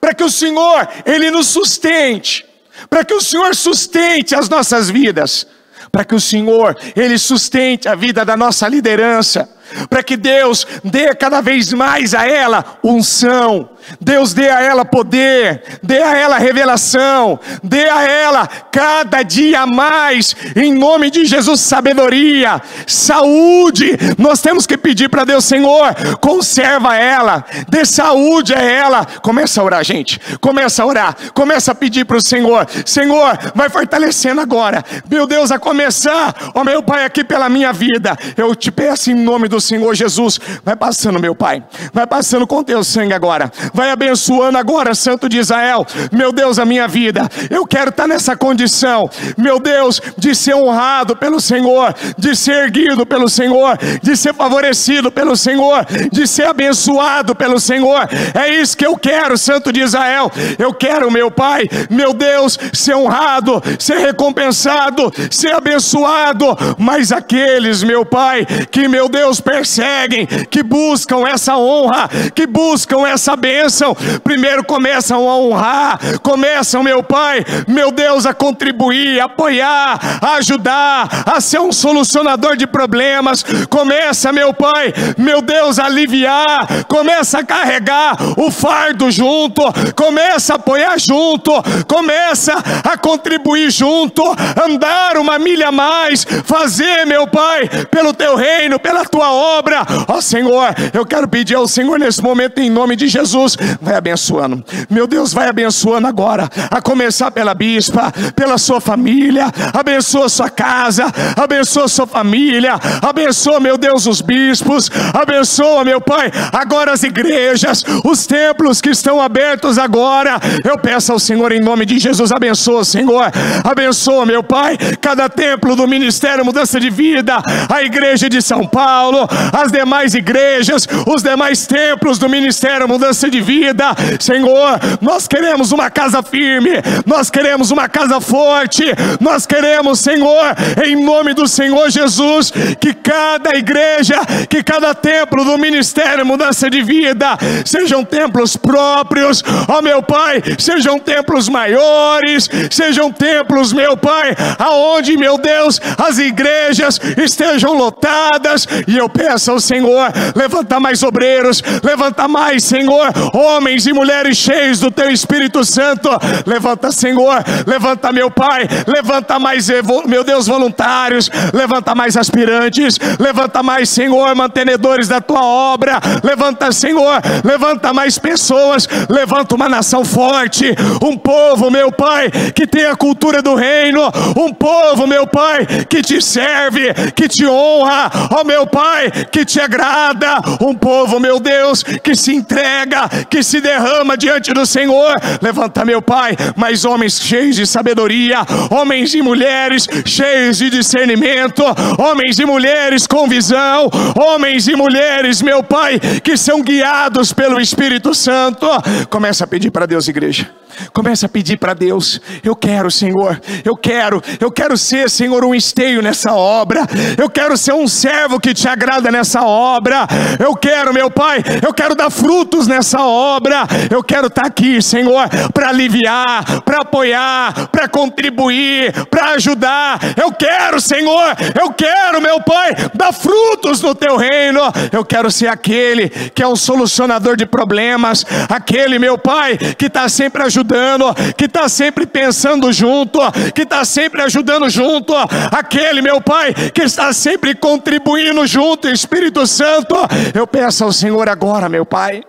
para que o Senhor, Ele nos sustente, para que o Senhor sustente as nossas vidas para que o Senhor, Ele sustente a vida da nossa liderança, para que Deus dê cada vez mais a ela unção, Deus dê a ela poder, dê a ela revelação, dê a ela cada dia mais, em nome de Jesus, sabedoria, saúde. Nós temos que pedir para Deus, Senhor, conserva ela, dê saúde a ela. Começa a orar, gente, começa a orar, começa a pedir para o Senhor, Senhor, vai fortalecendo agora, meu Deus, a começar, ó oh, meu Pai, aqui pela minha vida, eu te peço em nome do Senhor Jesus. Vai passando, meu Pai. Vai passando com teu sangue agora. Vai abençoando agora, Santo de Israel. Meu Deus, a minha vida. Eu quero estar nessa condição, meu Deus, de ser honrado pelo Senhor, de ser erguido pelo Senhor, de ser favorecido pelo Senhor, de ser abençoado pelo Senhor. É isso que eu quero, Santo de Israel. Eu quero, meu Pai, meu Deus, ser honrado, ser recompensado, ser abençoado. Mas aqueles, meu Pai, que, meu Deus, perseguem, que buscam essa honra, que buscam essa bênção, primeiro começam a honrar, começam, meu Pai, meu Deus, a contribuir, a apoiar, a ajudar, a ser um solucionador de problemas. Começa, meu Pai, meu Deus, a aliviar, começa a carregar o fardo junto, começa a apoiar junto, começa a contribuir junto, andar uma milha a mais, fazer, meu Pai, pelo teu reino, pela tua obra obra. Ó oh, Senhor, eu quero pedir ao Senhor nesse momento, em nome de Jesus, vai abençoando. Meu Deus, vai abençoando agora, a começar pela bispa, pela sua família, abençoa sua casa, abençoa sua família, abençoa, meu Deus, os bispos, abençoa, meu Pai, agora as igrejas, os templos que estão abertos agora. Eu peço ao Senhor, em nome de Jesus, abençoa, Senhor, abençoa, meu Pai, cada templo do ministério Mudança de Vida, a igreja de São Paulo, as demais igrejas, os demais templos do ministério Mudança de Vida. Senhor, nós queremos uma casa firme, nós queremos uma casa forte, nós queremos, Senhor, em nome do Senhor Jesus, que cada igreja, que cada templo do ministério Mudança de Vida sejam templos próprios, ó meu Pai, sejam templos maiores, sejam templos, meu Pai, aonde, meu Deus, as igrejas estejam lotadas e eu peça ao Senhor, levanta mais obreiros, levanta mais, Senhor, homens e mulheres cheios do teu Espírito Santo, levanta, Senhor, levanta, meu Pai, levanta mais, meu Deus, voluntários, levanta mais aspirantes, levanta mais, Senhor, mantenedores da tua obra, levanta, Senhor, levanta mais pessoas, levanta uma nação forte, um povo, meu Pai, que tem a cultura do reino, um povo, meu Pai, que te serve, que te honra, ó oh, meu Pai Pai, que te agrada, um povo, meu Deus, que se entrega, que se derrama diante do Senhor. Levanta, meu Pai, mais homens cheios de sabedoria, homens e mulheres cheios de discernimento, homens e mulheres com visão, homens e mulheres, meu Pai, que são guiados pelo Espírito Santo. Começa a pedir para Deus, igreja. Começa a pedir para Deus: Eu quero, Senhor, eu quero, eu quero ser, Senhor, um esteio nessa obra, eu quero ser um servo que te agrada nessa obra, eu quero, meu Pai, eu quero dar frutos nessa obra, eu quero estar tá aqui, Senhor, para aliviar, para apoiar, para contribuir, para ajudar. Eu quero, Senhor, eu quero, meu Pai, dar frutos no teu reino, eu quero ser aquele que é um solucionador de problemas, aquele, meu Pai, que está sempre ajudando ajudando, que está sempre pensando junto, que está sempre ajudando junto, aquele, meu Pai, que está sempre contribuindo junto, Espírito Santo. Eu peço ao Senhor agora, meu Pai,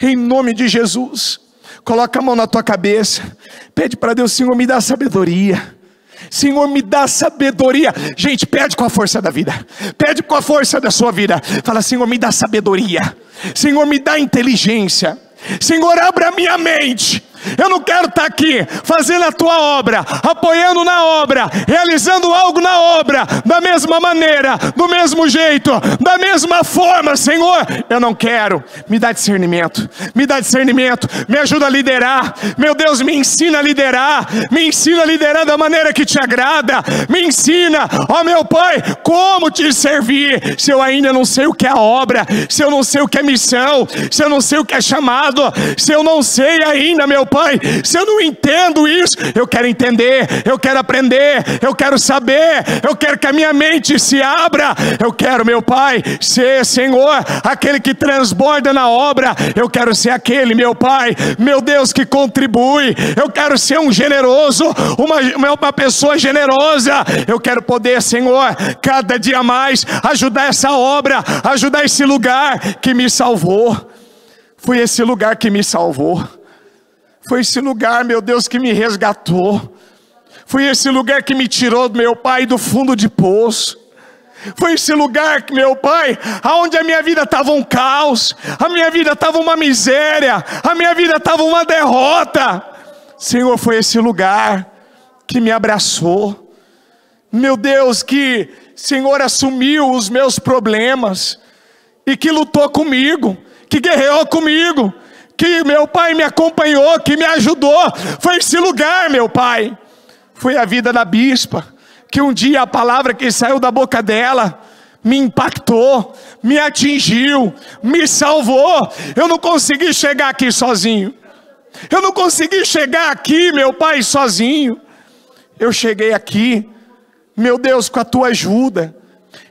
em nome de Jesus, coloca a mão na tua cabeça, pede para Deus, Senhor, me dá sabedoria. Senhor, me dá sabedoria. Gente, pede com a força da vida. Pede com a força da sua vida. Fala, Senhor, me dá sabedoria. Senhor, me dá inteligência. Senhor, abra minha mente. Eu não quero estar tá aqui fazendo a tua obra, apoiando na obra, realizando algo na obra, da mesma maneira, do mesmo jeito, da mesma forma, Senhor. Eu não quero. Me dá discernimento, me dá discernimento, me ajuda a liderar. Meu Deus, me ensina a liderar, me ensina a liderar da maneira que te agrada, me ensina, ó oh, meu Pai, como te servir, se eu ainda não sei o que é a obra, se eu não sei o que é missão, se eu não sei o que é chamado, se eu não sei ainda, meu pai, se eu não entendo isso, eu quero entender, eu quero aprender, eu quero saber, eu quero que a minha mente se abra, eu quero, meu pai, ser, Senhor, aquele que transborda na obra, eu quero ser aquele, meu pai, meu Deus, que contribui, eu quero ser um generoso, uma, uma pessoa generosa, eu quero poder, Senhor, cada dia mais ajudar essa obra, ajudar esse lugar que me salvou. Foi esse lugar que me salvou. Foi esse lugar, meu Deus, que me resgatou. Foi esse lugar que me tirou do meu pai do fundo de poço. Foi esse lugar que meu pai, aonde a minha vida estava um caos, a minha vida estava uma miséria, a minha vida estava uma derrota. Senhor, foi esse lugar que me abraçou. Meu Deus, que Senhor assumiu os meus problemas e que lutou comigo, que guerreou comigo, que meu pai me acompanhou, que me ajudou. Foi esse lugar, meu pai. Foi a vida da bispa, que um dia a palavra que saiu da boca dela me impactou, me atingiu, me salvou. Eu não consegui chegar aqui sozinho. Eu não consegui chegar aqui, meu pai, sozinho. Eu cheguei aqui, meu Deus, com a tua ajuda.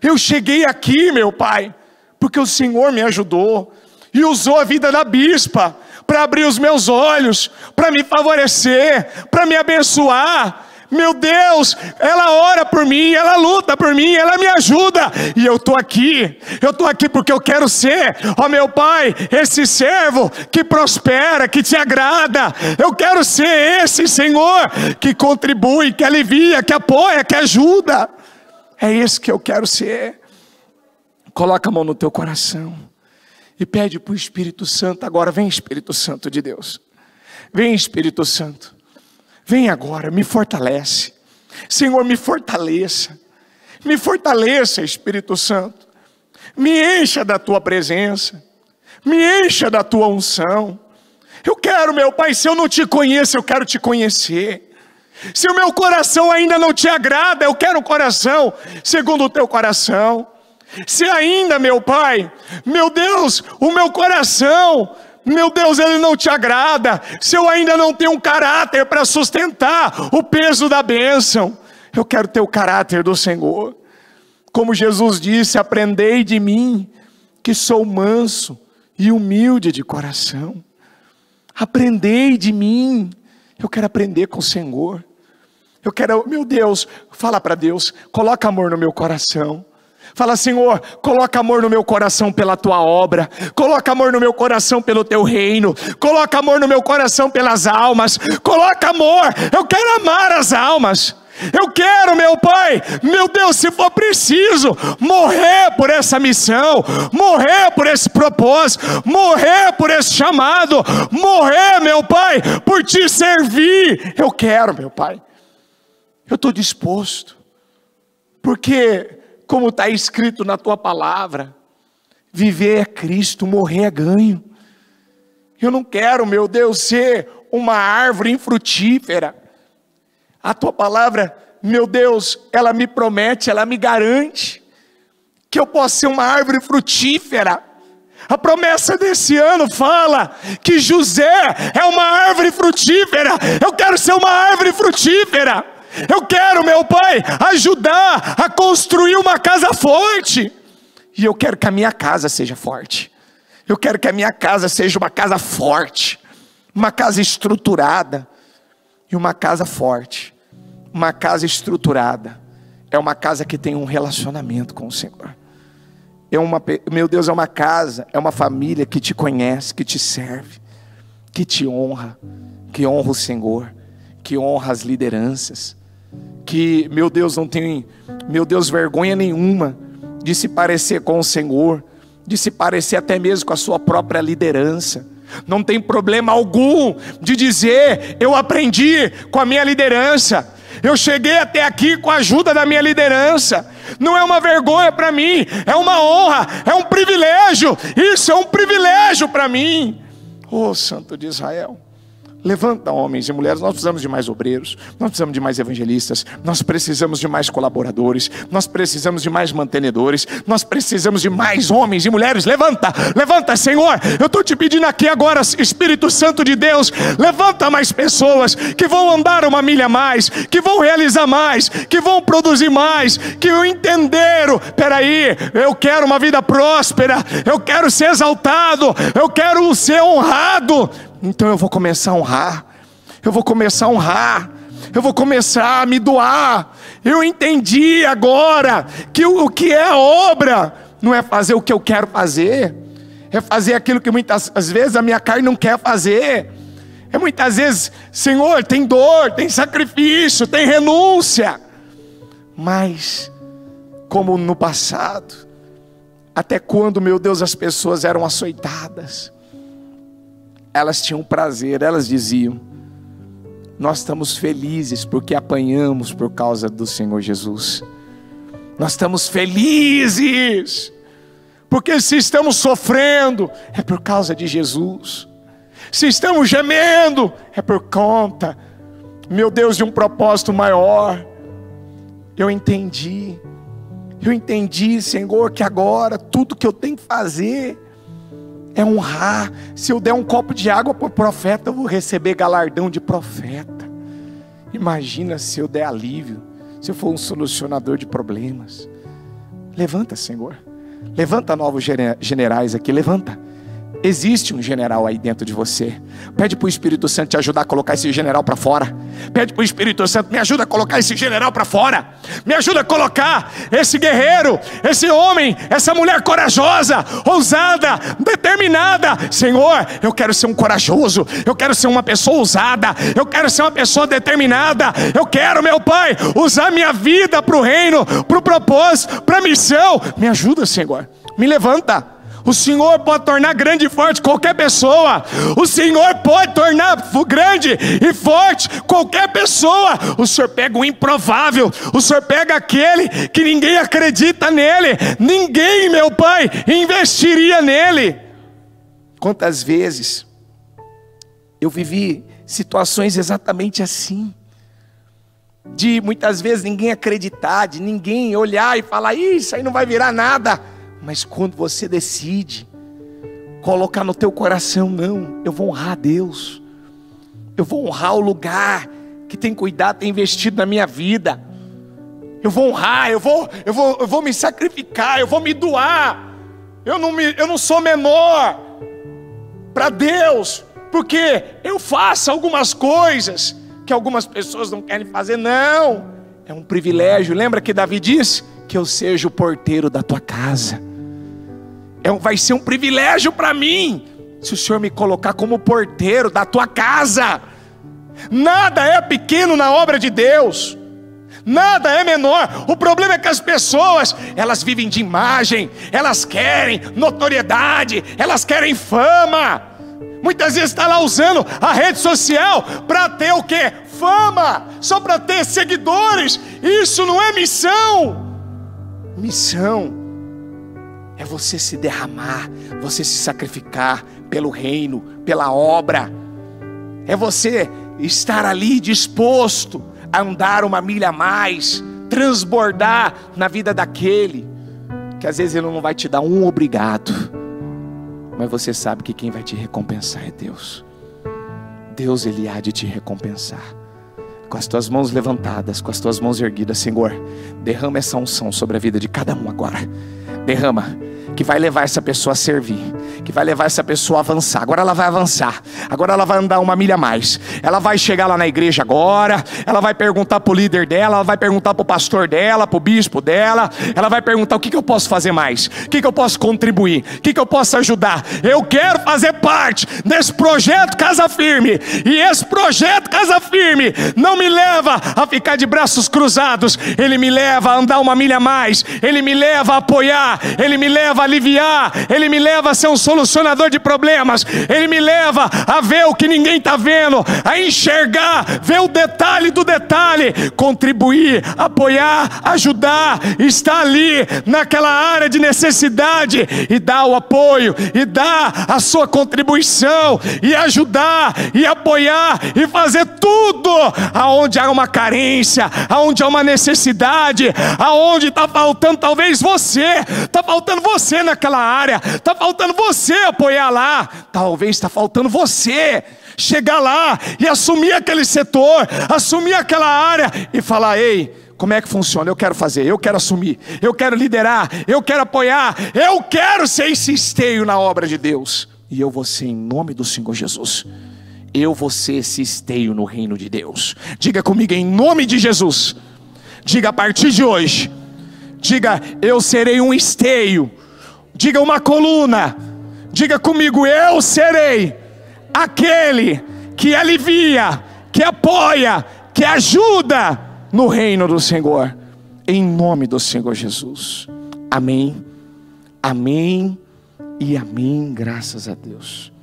Eu cheguei aqui, meu pai, porque o Senhor me ajudou e usou a vida da bispa para abrir os meus olhos, para me favorecer, para me abençoar. Meu Deus, ela ora por mim, ela luta por mim, ela me ajuda. E eu estou aqui, eu estou aqui porque eu quero ser, ó oh, meu Pai, esse servo que prospera, que te agrada. Eu quero ser esse Senhor que contribui, que alivia, que apoia, que ajuda. É isso que eu quero ser. Coloca a mão no teu coração e pede para o Espírito Santo agora: vem Espírito Santo de Deus, vem Espírito Santo, vem agora, me fortalece, Senhor, me fortaleça, me fortaleça, Espírito Santo, me encha da tua presença, me encha da tua unção. Eu quero, meu Pai, se eu não te conheço, eu quero te conhecer. Se o meu coração ainda não te agrada, eu quero um coração segundo o teu coração. Se ainda, meu Pai, meu Deus, o meu coração, meu Deus, ele não te agrada, se eu ainda não tenho um caráter para sustentar o peso da bênção, eu quero ter o caráter do Senhor. Como Jesus disse: aprendei de mim, que sou manso e humilde de coração. Aprendei de mim, eu quero aprender com o Senhor. Eu quero, meu Deus, fala para Deus, coloca amor no meu coração. Fala, Senhor, coloca amor no meu coração pela tua obra, coloca amor no meu coração pelo teu reino, coloca amor no meu coração pelas almas, coloca amor, eu quero amar as almas. Eu quero, meu Pai, meu Deus, se for preciso, morrer por essa missão, morrer por esse propósito, morrer por esse chamado, morrer, meu Pai, por te servir. Eu quero, meu Pai, eu estou disposto, porque como está escrito na tua palavra. Viver é Cristo, morrer é ganho. Eu não quero, meu Deus, ser uma árvore infrutífera. A tua palavra, meu Deus, ela me promete, ela me garante que eu possa ser uma árvore frutífera. A promessa desse ano fala que José é uma árvore frutífera. Eu quero ser uma árvore frutífera. Eu quero, meu Pai, ajudar a construir uma casa forte. E eu quero que a minha casa seja forte. Eu quero que a minha casa seja uma casa forte, uma casa estruturada e uma casa forte. Uma casa estruturada é uma casa que tem um relacionamento com o Senhor. É uma, meu Deus, é uma casa, é uma família que te conhece, que te serve, que te honra, que honra o Senhor, que honra as lideranças, que, meu Deus, não tem, meu Deus, vergonha nenhuma de se parecer com o Senhor, de se parecer até mesmo com a sua própria liderança. Não tem problema algum de dizer, eu aprendi com a minha liderança. Eu cheguei até aqui com a ajuda da minha liderança. Não é uma vergonha para mim, é uma honra, é um privilégio. Isso é um privilégio para mim. Oh, Santo de Israel. Levanta homens e mulheres, nós precisamos de mais obreiros, nós precisamos de mais evangelistas, nós precisamos de mais colaboradores, nós precisamos de mais mantenedores, nós precisamos de mais homens e mulheres. Levanta, levanta, Senhor. Eu estou te pedindo aqui agora, Espírito Santo de Deus, levanta mais pessoas que vão andar uma milha a mais, que vão realizar mais, que vão produzir mais, que entenderam. Peraí, eu quero uma vida próspera, eu quero ser exaltado, eu quero ser honrado então eu vou começar a honrar. Eu vou começar a honrar. Eu vou começar a me doar. Eu entendi agora que o que é obra não é fazer o que eu quero fazer, é fazer aquilo que muitas vezes a minha carne não quer fazer. É muitas vezes, Senhor, tem dor, tem sacrifício, tem renúncia. Mas, como no passado, até quando, meu Deus, as pessoas eram açoitadas elas tinham prazer, elas diziam: Nós estamos felizes porque apanhamos por causa do Senhor Jesus. Nós estamos felizes, porque se estamos sofrendo, é por causa de Jesus. Se estamos gemendo, é por conta, meu Deus, de um propósito maior. Eu entendi, eu entendi, Senhor, que agora tudo que eu tenho que fazer é honrar. Se eu der um copo de água para o profeta, eu vou receber galardão de profeta. Imagina se eu der alívio, se eu for um solucionador de problemas. Levanta, Senhor. Levanta novos generais aqui, levanta. Existe um general aí dentro de você. Pede para o Espírito Santo te ajudar a colocar esse general para fora. Pede para o Espírito Santo, me ajuda a colocar esse general para fora. Me ajuda a colocar esse guerreiro, esse homem, essa mulher corajosa, ousada, determinada. Senhor, eu quero ser um corajoso. Eu quero ser uma pessoa ousada. Eu quero ser uma pessoa determinada. Eu quero, meu Pai, usar minha vida para o reino, para o propósito, para a missão. Me ajuda, Senhor. Me levanta. O Senhor pode tornar grande e forte qualquer pessoa. O Senhor pode tornar grande e forte qualquer pessoa. O Senhor pega o improvável. O Senhor pega aquele que ninguém acredita nele. Ninguém, meu Pai, investiria nele. Quantas vezes eu vivi situações exatamente assim de muitas vezes ninguém acreditar, de ninguém olhar e falar, isso aí não vai virar nada. Mas quando você decide colocar no teu coração, não, eu vou honrar a Deus. Eu vou honrar o lugar que tem cuidado, tem investido na minha vida. Eu vou honrar, eu vou, eu vou, eu vou me sacrificar, eu vou me doar. Eu não, me, eu não sou menor para Deus, porque eu faço algumas coisas que algumas pessoas não querem fazer, não. É um privilégio. Lembra que Davi disse que eu seja o porteiro da tua casa. É, vai ser um privilégio para mim se o Senhor me colocar como porteiro da tua casa. Nada é pequeno na obra de Deus. Nada é menor. O problema é que as pessoas, elas vivem de imagem, elas querem notoriedade, elas querem fama. Muitas vezes está lá usando a rede social para ter o que? Fama, só para ter seguidores. Isso não é missão. Missão é você se derramar, você se sacrificar pelo reino, pela obra. É você estar ali disposto a andar uma milha a mais, transbordar na vida daquele que às vezes ele não vai te dar um obrigado, mas você sabe que quem vai te recompensar é Deus. Deus ele há de te recompensar. Com as tuas mãos levantadas, com as tuas mãos erguidas, Senhor, derrama essa unção sobre a vida de cada um agora derrama que vai levar essa pessoa a servir, que vai levar essa pessoa a avançar. Agora ela vai avançar, agora ela vai andar uma milha a mais. Ela vai chegar lá na igreja agora, ela vai perguntar para o líder dela, ela vai perguntar para o pastor dela, para o bispo dela, ela vai perguntar o que, que eu posso fazer mais, o que, que eu posso contribuir, o que, que eu posso ajudar. Eu quero fazer parte desse projeto Casa Firme, e esse projeto Casa Firme não me leva a ficar de braços cruzados, ele me leva a andar uma milha a mais, ele me leva a apoiar, ele me leva a aliviar, Ele me leva a ser um solucionador de problemas, Ele me leva a ver o que ninguém está vendo, a enxergar, ver o detalhe do detalhe, contribuir, apoiar, ajudar, estar ali naquela área de necessidade e dar o apoio, e dar a sua contribuição, e ajudar, e apoiar, e fazer tudo aonde há uma carência, aonde há uma necessidade, aonde está faltando talvez você, está faltando você você naquela área, está faltando você apoiar lá, talvez está faltando você chegar lá e assumir aquele setor, assumir aquela área e falar: ei, como é que funciona? Eu quero fazer, eu quero assumir, eu quero liderar, eu quero apoiar, eu quero ser esse esteio na obra de Deus. E eu vou ser em nome do Senhor Jesus. Eu vou ser esse esteio no reino de Deus. Diga comigo em nome de Jesus. Diga a partir de hoje. Diga, eu serei um esteio diga uma coluna, diga comigo: eu serei aquele que alivia, que apoia, que ajuda no reino do Senhor, em nome do Senhor Jesus. Amém, amém e amém, graças a Deus.